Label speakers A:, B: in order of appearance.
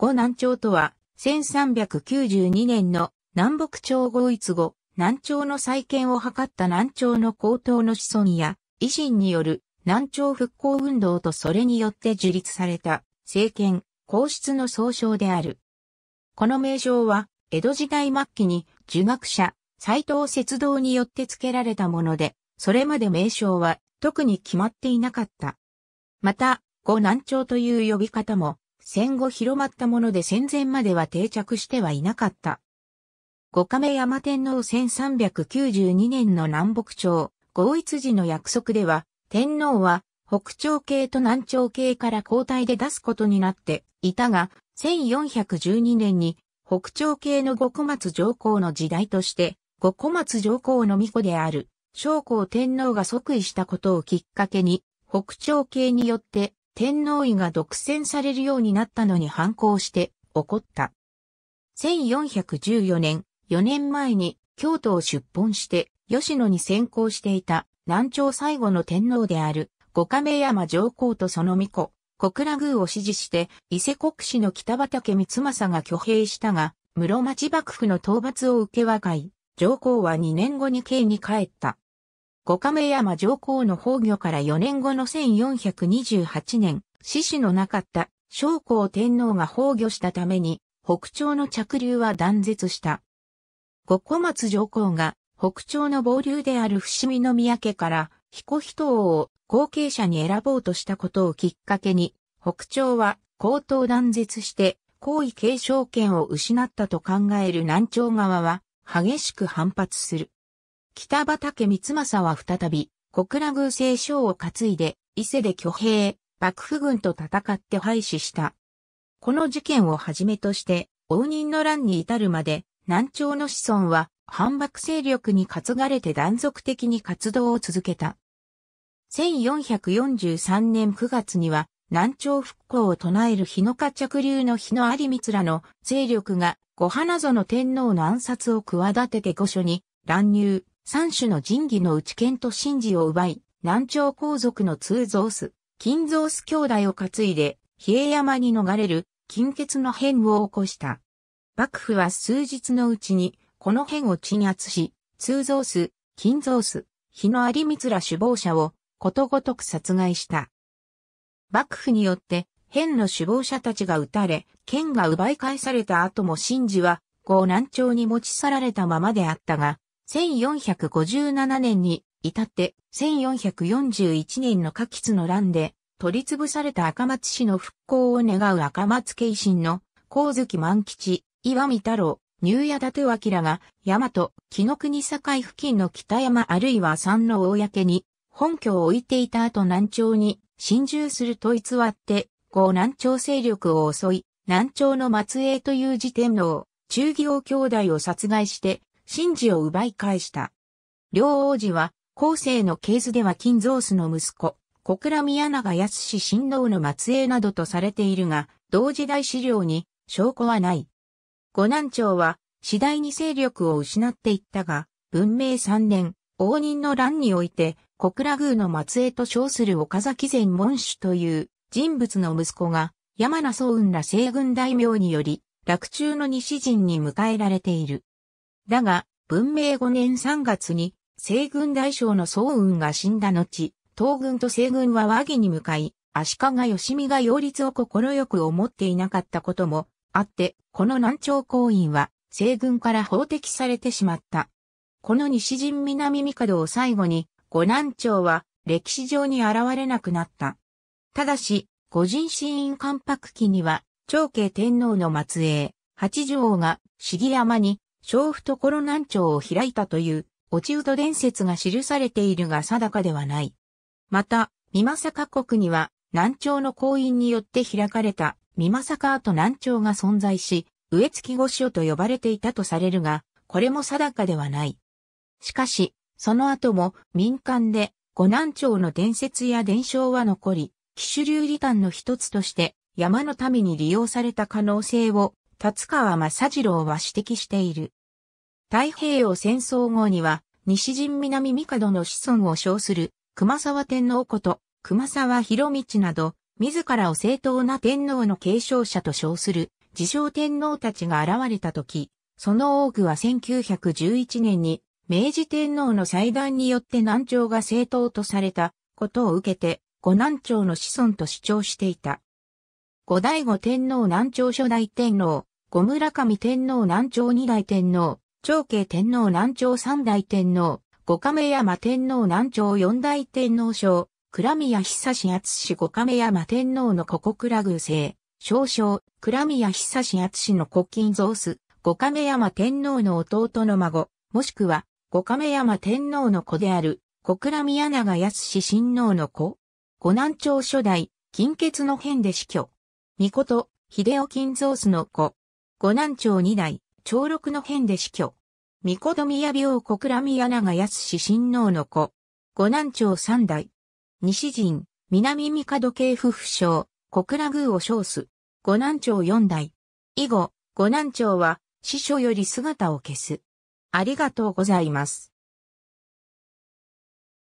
A: 五南朝とは、1392年の南北朝合一後、南朝の再建を図った南朝の高等の子孫や、維新による南朝復興運動とそれによって樹立された政権、皇室の総称である。この名称は、江戸時代末期に儒学者、斎藤節道によって付けられたもので、それまで名称は特に決まっていなかった。また、五南朝という呼び方も戦後広まったもので戦前までは定着してはいなかった。五亀山天皇1392年の南北朝、合一時の約束では、天皇は北朝系と南朝系から交代で出すことになっていたが、1412年に北朝系の五小松上皇の時代として、五小松上皇の御子である、将校天皇が即位したことをきっかけに、北朝系によって天皇位が独占されるようになったのに反抗して怒った。1414年、4年前に京都を出奔して吉野に先行していた南朝最後の天皇である五亀山上皇とその巫女、小倉宮を支持して伊勢国市の北畠三政が挙兵したが、室町幕府の討伐を受け和解、上皇は2年後に京に帰った。五亀山上皇の崩御から4年後の1428年、死死のなかった将校天皇が崩御したために、北朝の着流は断絶した。五小松上皇が北朝の暴流である伏見宮家から彦人王を後継者に選ぼうとしたことをきっかけに、北朝は高等断絶して皇位継承権を失ったと考える南朝側は激しく反発する。北畠光政は再び、小倉宮政将を担いで、伊勢で挙兵、幕府軍と戦って廃止した。この事件をはじめとして、応仁の乱に至るまで、南朝の子孫は、反幕勢力に担がれて断続的に活動を続けた。1443年9月には、南朝復興を唱える日の家着流の日野有光らの勢力が、五花園天皇の暗殺を企てて御所に乱入、三種の神器の内剣と神事を奪い、南朝皇族の通蔵ス、金蔵ス兄弟を担いで、比叡山に逃れる、金欠の変を起こした。幕府は数日のうちに、この変を鎮圧し、通蔵ス、金蔵ス、日の有光ら首謀者を、ことごとく殺害した。幕府によって、変の首謀者たちが撃たれ、剣が奪い返された後も神事は、ご南朝に持ち去られたままであったが、1457年に至って1441年の下吉の乱で取り潰された赤松市の復興を願う赤松慶心の光月万吉、岩見太郎、入屋立脇らが、大和、木の国境付近の北山あるいは山の大焼けに、本拠を置いていた後南朝に、侵入すると偽って、後南朝勢力を襲い、南朝の末裔という時点の、中義王兄弟を殺害して、真珠を奪い返した。両王子は、後世の系図では金蔵巣の息子、小倉宮長康氏親王の末裔などとされているが、同時代資料に証拠はない。五南朝は次第に勢力を失っていったが、文明三年、応仁の乱において、小倉宮の末裔と称する岡崎前門主という人物の息子が、山名宗雲ら西軍大名により、落中の西陣に迎えられている。だが、文明5年3月に、西軍大将の総運が死んだ後、東軍と西軍は和議に向かい、足利義美が擁立を快く思っていなかったこともあって、この南朝行員は西軍から法的されてしまった。この西陣南帝を最後に、五南朝は歴史上に現れなくなった。ただし、五人死因関白期には、長慶天皇の末裔、八条が、重山に、小懐難聴を開いたという、落人伝説が記されているが定かではない。また、美政国には、南朝の行員によって開かれた、美政跡南朝が存在し、植月御所と呼ばれていたとされるが、これも定かではない。しかし、その後も民間で、五南朝の伝説や伝承は残り、騎手流理端の一つとして、山の民に利用された可能性を達川正次郎は指摘している。太平洋戦争後には、西陣南帝の子孫を称する熊沢天皇こと、熊沢博道など、自らを正当な天皇の継承者と称する自称天皇たちが現れた時、その多くは1911年に明治天皇の祭壇によって南朝が正当とされたことを受けて、五南朝の子孫と主張していた。五代五天皇南朝初代天皇、小村上天皇南朝二代天皇、長慶天皇南朝三代天皇、五亀山天皇南朝四代天皇賞、倉宮久志厚氏五亀山天皇の古国倉宮聖、少将、倉宮久志厚氏の古今増須。五亀山天皇の弟の孫、もしくは、五亀山天皇の子である、小倉宮長康氏親王の子。五南朝初代、金欠の変で死去。御事、秀夫金蔵子の子、五男長二代、長六の変で死去。御子宮病小倉宮長康親王の子。五男長三代。西陣、南三角系夫婦将、小倉宮を称す。五男長四代。以後、五男長は、師匠より姿を消す。ありがとうございます。